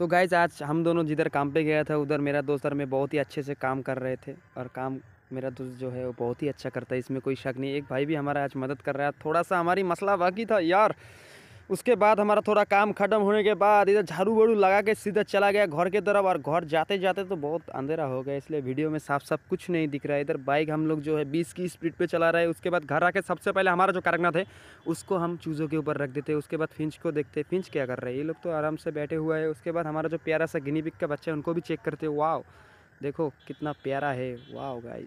तो गाइज आज हम दोनों जिधर काम पे गया था उधर मेरा दोस्त और मैं बहुत ही अच्छे से काम कर रहे थे और काम मेरा दोस्त जो है वो बहुत ही अच्छा करता है इसमें कोई शक नहीं एक भाई भी हमारा आज मदद कर रहा है थोड़ा सा हमारी मसला बाकी था यार उसके बाद हमारा थोड़ा काम ख़त्म होने के बाद इधर झाड़ू वाड़ू लगा के सीधा चला गया घर की तरफ और घर जाते जाते तो बहुत अंधेरा हो गया इसलिए वीडियो में साफ साफ कुछ नहीं दिख रहा है इधर बाइक हम लोग जो है बीस की स्पीड पर चला रहे हैं उसके बाद घर आके सबसे पहले हमारा जो कारगना थे उसको हम चूज़ों के ऊपर रख देते उसके बाद फिंच को देखते फिंच क्या कर रहे हैं ये लोग तो आराम से बैठे हुआ है उसके बाद हमारा जो प्यारा सा गिनी पिक का बच्चा है उनको भी चेक करते वाह देखो कितना प्यारा है वाह गाई